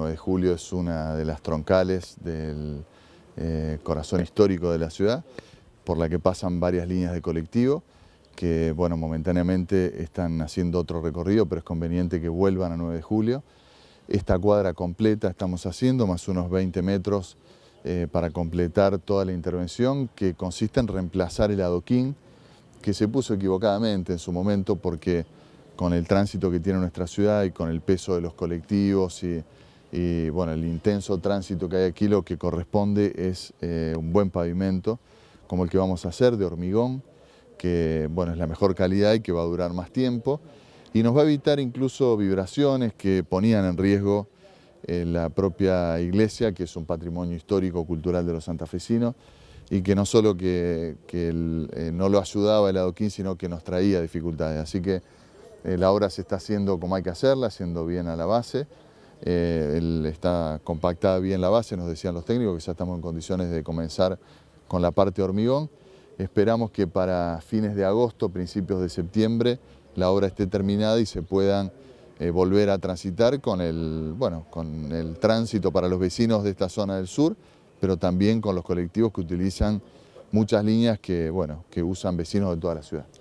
9 de julio es una de las troncales del eh, corazón histórico de la ciudad, por la que pasan varias líneas de colectivo que bueno, momentáneamente están haciendo otro recorrido, pero es conveniente que vuelvan a 9 de julio. Esta cuadra completa estamos haciendo, más unos 20 metros eh, para completar toda la intervención, que consiste en reemplazar el adoquín, que se puso equivocadamente en su momento porque con el tránsito que tiene nuestra ciudad y con el peso de los colectivos y y bueno, el intenso tránsito que hay aquí lo que corresponde es eh, un buen pavimento como el que vamos a hacer de hormigón, que bueno, es la mejor calidad y que va a durar más tiempo y nos va a evitar incluso vibraciones que ponían en riesgo eh, la propia iglesia, que es un patrimonio histórico cultural de los santafesinos y que no solo que, eh, no lo ayudaba el adoquín, sino que nos traía dificultades. Así que la obra se está haciendo como hay que hacerla, haciendo bien a la base. Eh, está compactada bien la base, nos decían los técnicos que ya estamos en condiciones de comenzar con la parte de hormigón. Esperamos que para fines de agosto, principios de septiembre, la obra esté terminada y se puedan eh, volver a transitar con el, bueno, con el tránsito para los vecinos de esta zona del sur, pero también con los colectivos que utilizan muchas líneas que, bueno, que usan vecinos de toda la ciudad.